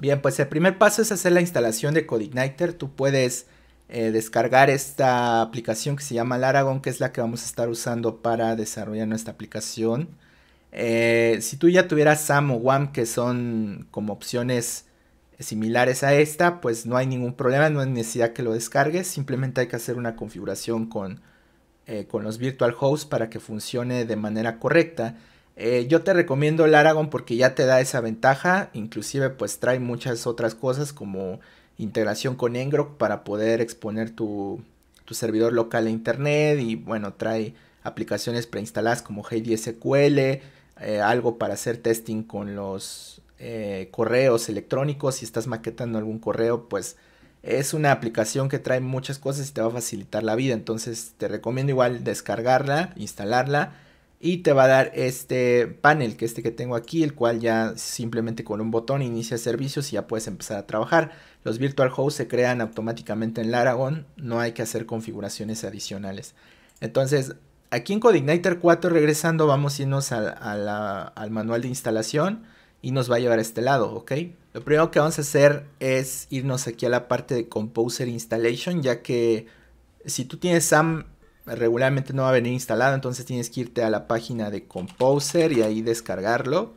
Bien, pues el primer paso es hacer la instalación de CodeIgniter. Tú puedes eh, descargar esta aplicación que se llama Laragon, que es la que vamos a estar usando para desarrollar nuestra aplicación. Eh, si tú ya tuvieras SAM o WAM, que son como opciones similares a esta, pues no hay ningún problema, no hay necesidad que lo descargues, simplemente hay que hacer una configuración con, eh, con los virtual hosts para que funcione de manera correcta. Eh, yo te recomiendo el Aragon porque ya te da esa ventaja, inclusive pues trae muchas otras cosas como integración con Ngrok para poder exponer tu, servidor local a internet y bueno, trae aplicaciones preinstaladas como Heidi SQL, eh, algo para hacer testing con los eh, correos electrónicos, si estás maquetando algún correo, pues es una aplicación que trae muchas cosas y te va a facilitar la vida, entonces te recomiendo igual descargarla, instalarla y te va a dar este panel, que este que tengo aquí, el cual ya simplemente con un botón inicia servicios y ya puedes empezar a trabajar. Los virtual hosts se crean automáticamente en Laragon, no hay que hacer configuraciones adicionales. Entonces, aquí en CodeIgniter 4, regresando, vamos a irnos al manual de instalación y nos va a llevar a este lado, ¿ok? Lo primero que vamos a hacer es irnos aquí a la parte de Composer Installation, ya que si tú tienes SAM regularmente no va a venir instalado, entonces tienes que irte a la página de Composer y ahí descargarlo.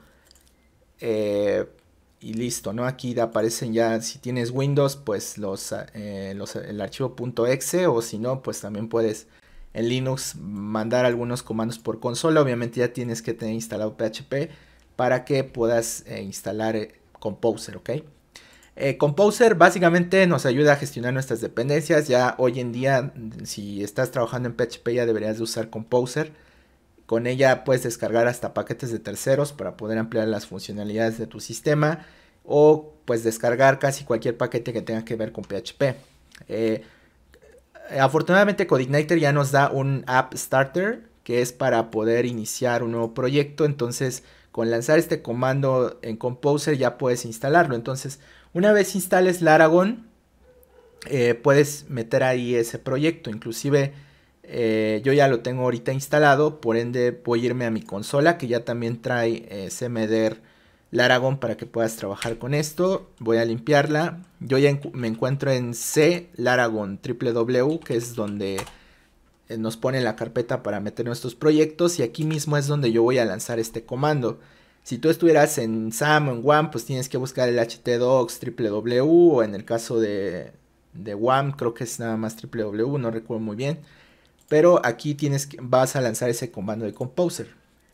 Eh, y listo, ¿no? Aquí aparecen ya, si tienes Windows, pues los, eh, el archivo .exe o si no, pues también puedes en Linux mandar algunos comandos por consola. Obviamente ya tienes que tener instalado PHP para que puedas eh, instalar Composer, ¿ok? Eh, Composer básicamente nos ayuda a gestionar nuestras dependencias. Ya hoy en día, si estás trabajando en PHP, ya deberías de usar Composer. Con ella puedes descargar hasta paquetes de terceros para poder ampliar las funcionalidades de tu sistema o pues descargar casi cualquier paquete que tenga que ver con PHP. Eh, afortunadamente Codeigniter ya nos da un app starter que es para poder iniciar un nuevo proyecto. Entonces con lanzar este comando en Composer ya puedes instalarlo. Entonces una vez instales Laragon, eh, puedes meter ahí ese proyecto. Inclusive eh, yo ya lo tengo ahorita instalado, por ende voy a irme a mi consola que ya también trae CMDer eh, CMDR Laragon para que puedas trabajar con esto. Voy a limpiarla. Yo ya me encuentro en C Laragon www, que es donde nos pone la carpeta para meter nuestros proyectos y aquí mismo es donde yo voy a lanzar este comando. Si tú estuvieras en SAM o en WAM, pues tienes que buscar el htdocs www o en el caso de, de WAM creo que es nada más www, no recuerdo muy bien. Pero aquí tienes vas a lanzar ese comando de Composer.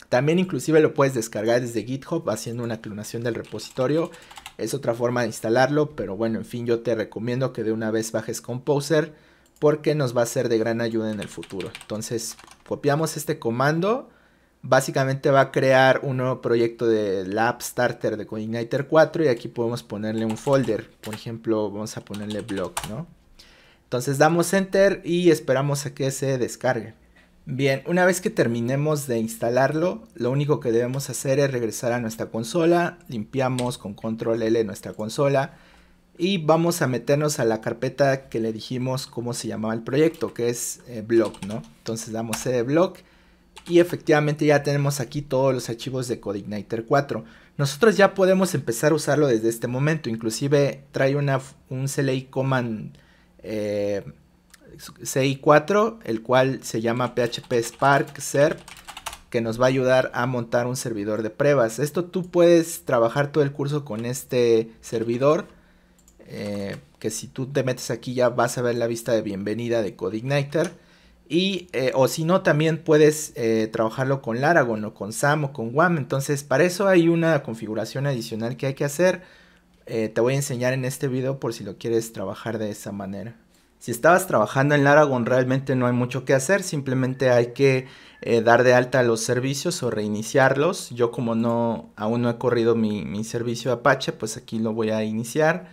También inclusive lo puedes descargar desde GitHub haciendo una clonación del repositorio. Es otra forma de instalarlo, pero bueno, en fin, yo te recomiendo que de una vez bajes Composer porque nos va a ser de gran ayuda en el futuro. Entonces, copiamos este comando básicamente va a crear un nuevo proyecto de Lab starter de CoIgniter 4 y aquí podemos ponerle un folder, por ejemplo, vamos a ponerle blog, ¿no? Entonces damos enter y esperamos a que se descargue. Bien, una vez que terminemos de instalarlo, lo único que debemos hacer es regresar a nuestra consola, limpiamos con control L nuestra consola y vamos a meternos a la carpeta que le dijimos cómo se llamaba el proyecto, que es eh, block blog, ¿no? Entonces damos cd de blog y efectivamente ya tenemos aquí todos los archivos de CodeIgniter 4. Nosotros ya podemos empezar a usarlo desde este momento. Inclusive trae una, un CLI command eh, CI4, el cual se llama PHP Spark Serp, que nos va a ayudar a montar un servidor de pruebas. Esto tú puedes trabajar todo el curso con este servidor. Eh, que si tú te metes aquí ya vas a ver la vista de bienvenida de CodeIgniter y, eh, o si no, también puedes eh, trabajarlo con Laragon o con SAM o con WAM. Entonces, para eso hay una configuración adicional que hay que hacer. Eh, te voy a enseñar en este video por si lo quieres trabajar de esa manera. Si estabas trabajando en Laragon realmente no hay mucho que hacer, simplemente hay que dar de alta los servicios o reiniciarlos. Yo como no aún no he corrido mi, mi servicio Apache, pues aquí lo voy a iniciar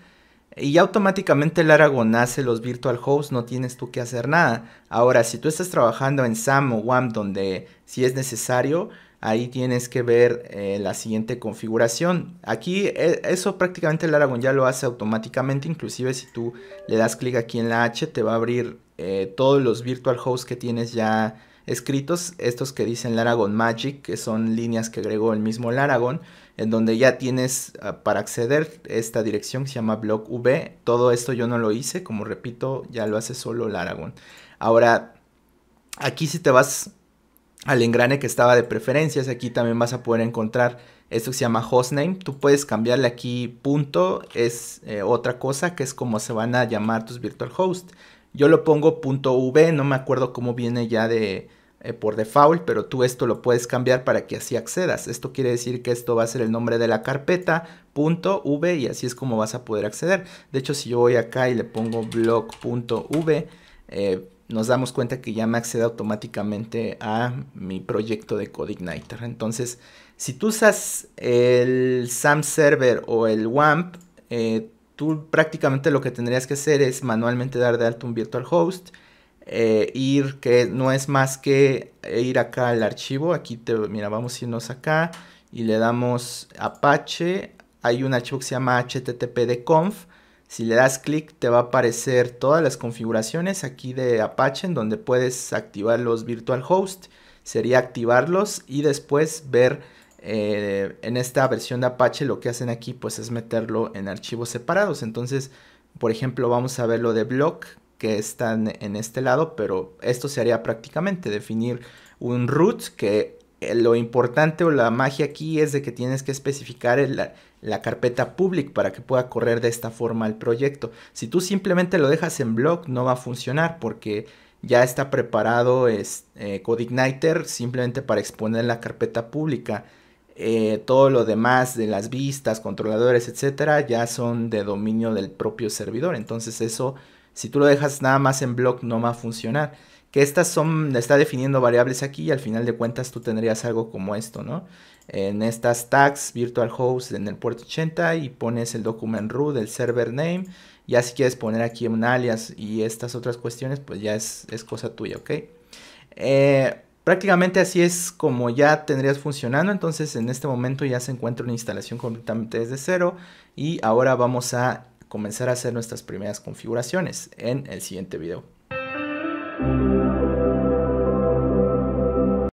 y automáticamente el Aragon hace los virtual hosts, no tienes tú que hacer nada. Ahora, si tú estás trabajando en SAM o WAM donde si es necesario, ahí tienes que ver eh, la siguiente configuración. Aquí eh, eso prácticamente el Aragon ya lo hace automáticamente, inclusive si tú le das clic aquí en la H, te va a abrir eh, todos los virtual hosts que tienes ya escritos, estos que dicen Laragon Magic, que son líneas que agregó el mismo Laragon, en donde ya tienes ah, para acceder esta dirección que se llama blog V. Todo esto yo no lo hice, como repito, ya lo hace solo Laragon. Ahora, aquí si te vas al engrane que estaba de preferencias, aquí también vas a poder encontrar esto que se llama hostname. Tú puedes cambiarle aquí punto, es eh, otra cosa que es como se van a llamar tus virtual host. Yo lo pongo .v, no me acuerdo cómo viene ya de eh, por default, pero tú esto lo puedes cambiar para que así accedas. Esto quiere decir que esto va a ser el nombre de la carpeta .v y así es como vas a poder acceder. De hecho, si yo voy acá y le pongo blog.v, eh, nos damos cuenta que ya me accede automáticamente a mi proyecto de CodeIgniter. Entonces, si tú usas el SAM Server o el WAMP, eh, tú prácticamente lo que tendrías que hacer es manualmente dar de alto un virtual host, eh, ir que no es más que eh, ir acá al archivo, aquí te, mira, vamos a irnos acá y le damos Apache, hay un archivo que se llama httpdconf, si le das clic te va a aparecer todas las configuraciones aquí de Apache en donde puedes activar los virtual host, sería activarlos y después ver eh, en esta versión de Apache lo que hacen aquí pues es meterlo en archivos separados. Entonces, por ejemplo, vamos a ver lo de block que está en este lado, pero esto se haría prácticamente definir un root que eh, lo importante o la magia aquí es de que tienes que especificar la, carpeta public para que pueda correr de esta forma el proyecto. Si tú simplemente lo dejas en block no va a funcionar porque ya está preparado es, eh, CodeIgniter simplemente para exponer la carpeta pública. Eh, todo lo demás de las vistas, controladores, etcétera, ya son de dominio del propio servidor. Entonces, eso, si tú lo dejas nada más en blog no va a funcionar. Que estas son, está definiendo variables aquí y al final de cuentas tú tendrías algo como esto, ¿no? En estas tags, virtual host en el puerto 80 y pones el document root, el server name. Ya si quieres poner aquí un alias y estas otras cuestiones, pues ya es, es cosa tuya, ¿ok? Eh, prácticamente así es como ya tendrías funcionando. Entonces en este momento ya se encuentra una instalación completamente desde cero y ahora vamos a comenzar a hacer nuestras primeras configuraciones en el siguiente video.